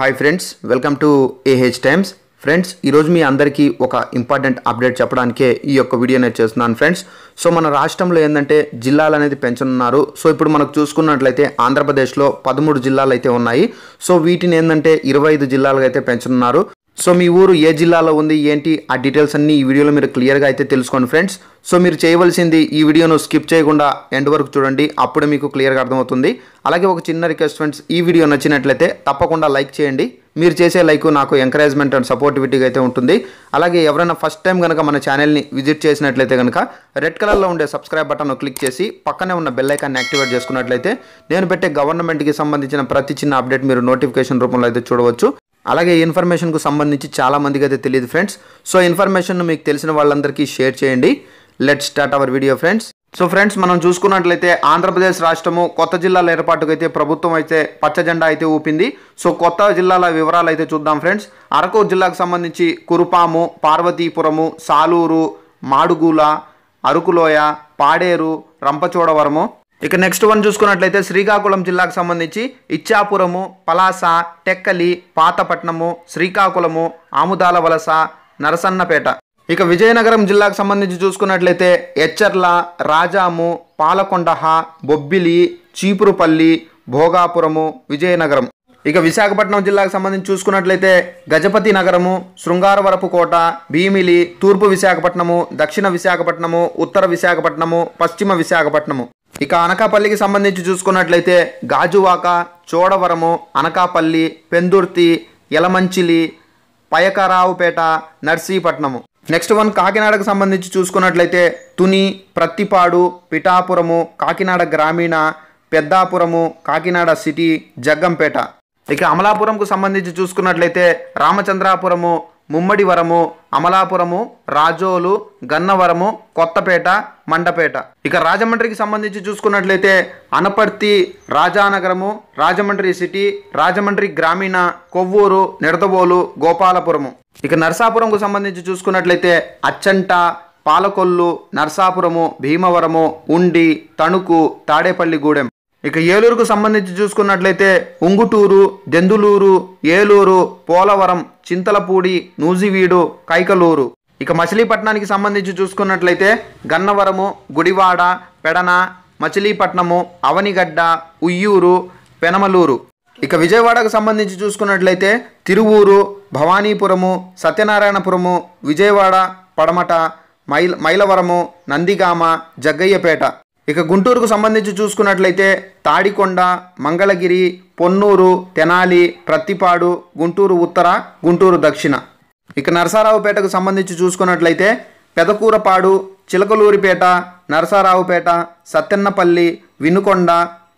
hi friends welcome to A H times friends ఈరోజు మీ అందరికీ ఒక ఇంపార్టెంట్ అప్డేట్ చెప్పడానికే ఈ యొక్క వీడియో నేను చేస్తున్నాను ఫ్రెండ్స్ సో మన రాష్ట్రంలో ఏంటంటే జిల్లాలు అనేది పెంచనున్నారు సో ఇప్పుడు మనకు చూసుకున్నట్లయితే ఆంధ్రప్రదేశ్లో పదమూడు జిల్లాలు అయితే ఉన్నాయి సో వీటిని ఏంటంటే ఇరవై ఐదు జిల్లాలుగా అయితే పెంచనున్నారు సో మీ ఊరు ఏ జిల్లాలో ఉంది ఏంటి ఆ డీటెయిల్స్ అన్ని ఈ వీడియోలో మీరు క్లియర్గా అయితే తెలుసుకోండి ఫ్రెండ్స్ సో మీరు చేయవలసింది ఈ వీడియోను స్కిప్ చేయకుండా ఎండ్ వరకు చూడండి అప్పుడు మీకు క్లియర్గా అర్థమవుతుంది అలాగే ఒక చిన్న రిక్వెస్ట్ ఫ్రెండ్స్ ఈ వీడియో నచ్చినట్లయితే తప్పకుండా లైక్ చేయండి మీరు చేసే లైక్ నాకు ఎంకరేజ్మెంట్ అండ్ సపోర్టివిటీగా అయితే ఉంటుంది అలాగే ఎవరైనా ఫస్ట్ టైం కనుక మన ఛానల్ని విజిట్ చేసినట్లయితే కనుక రెడ్ కలర్లో ఉండే సబ్స్క్రైబ్ బటన్ను క్లిక్ చేసి పక్కనే ఉన్న బెల్లైకాన్ని యాక్టివేట్ చేసుకున్నట్లయితే నేను పెట్టే గవర్నమెంట్కి సంబంధించిన ప్రతి చిన్న అప్డేట్ మీరు నోటిఫికేషన్ రూపంలో అయితే చూడవచ్చు అలాగే ఇన్ఫర్మేషన్కు సంబంధించి చాలామందికి అయితే తెలియదు ఫ్రెండ్స్ సో ఇన్ఫర్మేషన్ మీకు తెలిసిన వాళ్ళందరికీ షేర్ చేయండి let start our video friends so friends మనం చూసుకున్నట్లయితే ఆంధ్రప్రదేశ్ రాష్ట్రము కొత్త జిల్లాల ఏర్పాటుకు అయితే ప్రభుత్వం అయితే పచ్చ జెండా అయితే ఊపింది సో కొత్త జిల్లాల వివరాలు అయితే చూద్దాం ఫ్రెండ్స్ అరకు జిల్లాకు సంబంధించి కురుపాము పార్వతీపురము సాలూరు మాడుగుల అరకులోయ పాడేరు రంపచోడవరము ఇక నెక్స్ట్ వన్ చూసుకున్నట్లయితే శ్రీకాకుళం జిల్లాకు సంబంధించి ఇచ్చాపురము పలాస టెక్కలి పాతపట్నము శ్రీకాకుళము ఆముదాల వలస నరసన్నపేట ఇక విజయనగరం జిల్లాకు సంబంధించి చూసుకున్నట్లయితే ఎచ్చర్ల రాజాము పాలకొండహ బొబ్బిలి చీపురుపల్లి భోగాపురము విజయనగరం ఇక విశాఖపట్నం జిల్లాకు సంబంధించి చూసుకున్నట్లయితే గజపతి నగరము శృంగారవరపుకోట భీమిలి తూర్పు విశాఖపట్నము దక్షిణ విశాఖపట్నము ఉత్తర విశాఖపట్నము పశ్చిమ విశాఖపట్నము ఇక అనకాపల్లికి సంబంధించి చూసుకున్నట్లయితే గాజువాక చోడవరము అనకాపల్లి పెందుర్తి ఎలమంచిలి పయకరావుపేట నర్సీపట్నము నెక్స్ట్ వన్ కాకినాడకు సంబంధించి చూసుకున్నట్లయితే తుని ప్రత్తిపాడు పిఠాపురము కాకినాడ గ్రామీణ పెద్దాపురము కాకినాడ సిటీ జగ్గంపేట ఇక అమలాపురంకు సంబంధించి చూసుకున్నట్లయితే రామచంద్రాపురము ముమ్మడివరము అమలాపురము రాజోలు గన్నవరము కొత్తపేట మండపేట ఇక రాజమండ్రికి సంబంధించి చూసుకున్నట్లయితే అనపర్తి రాజానగరము రాజమండ్రి సిటీ రాజమండ్రి గ్రామీణ కొవ్వూరు నిడదవోలు గోపాలపురము ఇక నర్సాపురంకు సంబంధించి చూసుకున్నట్లయితే అచ్చంట పాలకొల్లు నర్సాపురము భీమవరము ఉండి తణుకు తాడేపల్లిగూడెం ఇక ఏలూరుకు సంబంధించి చూసుకున్నట్లయితే ఉంగుటూరు దెందులూరు ఏలూరు పోలవరం చింతలపూడి నూజివీడు కైకలూరు ఇక మచిలీపట్నానికి సంబంధించి చూసుకున్నట్లయితే గన్నవరము గుడివాడ పెడన మచిలీపట్నము అవనిగడ్డ ఉయ్యూరు పెనమలూరు ఇక విజయవాడకు సంబంధించి చూసుకున్నట్లయితే తిరువూరు భవానీపురము సత్యనారాయణపురము విజయవాడ పడమట మైల్ మైలవరము నందిగామ జగ్గయ్యపేట ఇక గుంటూరుకు సంబంధించి చూసుకున్నట్లయితే తాడికొండ మంగళగిరి పొన్నూరు తెనాలి ప్రత్తిపాడు గుంటూరు ఉత్తర గుంటూరు దక్షిణ ఇక నరసారావుపేటకు సంబంధించి చూసుకున్నట్లయితే పెదకూరపాడు చిలకలూరిపేట నరసారావుపేట సత్తెన్నపల్లి వినుకొండ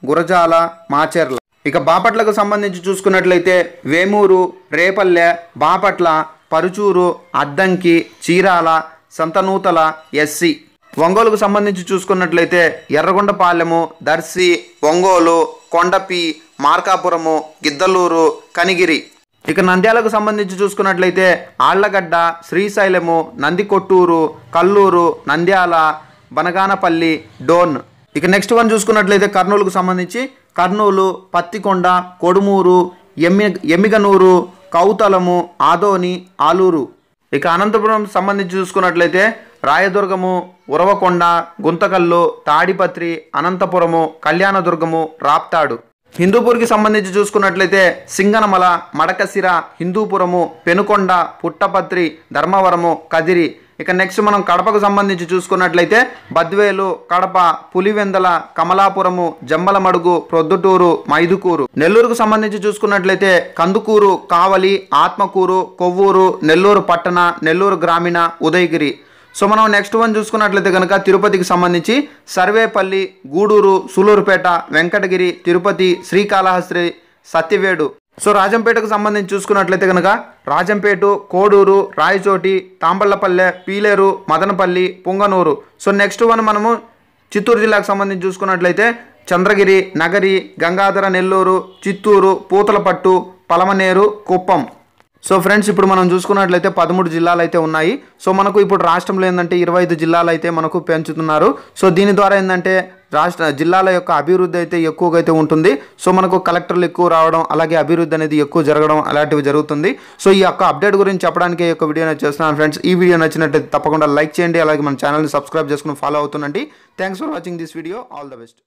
గురజాల మాచెర్ల ఇక బాపట్లకు సంబంధించి చూసుకున్నట్లయితే వేమూరు రేపల్లె బాపట్ల పరుచూరు అద్దంకి చీరాల సంతనూతల ఎస్సీ ఒంగోలుకు సంబంధించి చూసుకున్నట్లయితే ఎర్రగొండపాలెము దర్శి ఒంగోలు కొండపి మార్కాపురము గిద్దలూరు కనిగిరి ఇక నంద్యాలకు సంబంధించి చూసుకున్నట్లయితే ఆళ్లగడ్డ శ్రీశైలము నందికొట్టూరు కల్లూరు నంద్యాల బనగానపల్లి డోన్ ఇక నెక్స్ట్ వన్ చూసుకున్నట్లయితే కర్నూలుకు సంబంధించి కర్నూలు పత్తికొండ కొడుమూరు ఎమ్మి ఎమ్మిగనూరు కౌతలము ఆదోని ఆలూరు ఇక అనంతపురం సంబంధించి చూసుకున్నట్లయితే రాయదుర్గము ఉరవకొండ గుంతకల్లు తాడిపత్రి అనంతపురము కళ్యాణదుర్గము రాప్తాడు హిందూపూర్కి సంబంధించి చూసుకున్నట్లయితే సింగనమల మడకసిర హిందూపురము పెనుకొండ పుట్టపత్రి ధర్మవరము కదిరి ఇక నెక్స్ట్ మనం కడపకు సంబంధించి చూసుకున్నట్లయితే బద్వేలు కడప పులివెందల కమలాపురము జమ్మలమడుగు ప్రొద్దుటూరు మైదుకూరు నెల్లూరుకు సంబంధించి చూసుకున్నట్లయితే కందుకూరు కావలి ఆత్మకూరు కొవ్వూరు నెల్లూరు పట్టణ నెల్లూరు గ్రామీణ ఉదయగిరి సో మనం నెక్స్ట్ వన్ చూసుకున్నట్లయితే కనుక తిరుపతికి సంబంధించి సర్వేపల్లి గూడూరు సూలూరుపేట వెంకటగిరి తిరుపతి శ్రీకాళహస్తి సత్యవేడు సో రాజంపేటకు సంబంధించి చూసుకున్నట్లయితే కనుక Rajampet Kodur Rayachoti Thamballapalle Piler Madanapalle Punganur so next one మనము చిత్తూరు జిల్లాకు సంబంధించి చూసుకున్నట్లయితే చంద్రగిరి నగరి గంగాధర నెల్లూరు చిత్తూరు పూతలపట్టు పలమనేరు కుప్పం సో ఫ్రెండ్స్ ఇప్పుడు మనం చూసుకున్నట్లయితే పదమూడు జిల్లాలు అయితే ఉన్నాయి సో మనకు ఇప్పుడు రాష్ట్రంలో ఏంటంటే ఇరవై ఐదు జిల్లాలు అయితే మనకు పెంచుతున్నారు సో దీని ద్వారా ఏంటంటే రాష్ట్ర జిల్లాల యొక్క అభివృద్ధి అయితే ఎక్కువగా అయితే ఉంటుంది సో మనకు కలెక్టర్లు ఎక్కువ రావడం అలాగే అభివృద్ధి అనేది ఎక్కువ జరగడం అలాంటివి జరుగుతుంది సో ఈ యొక్క అప్డేట్ గురించి చెప్పడానికి ఈ యొక్క వీడియో చేస్తున్నాను ఫ్రెండ్స్ ఈ వీడియో నచ్చినట్లయితే తప్పకుండా లైక్ చేయండి అలాగే మన ఛానల్ని సబ్స్క్రైబ్ చేసుకుని ఫాలో అవుతుందండి thanks for watching this video all the best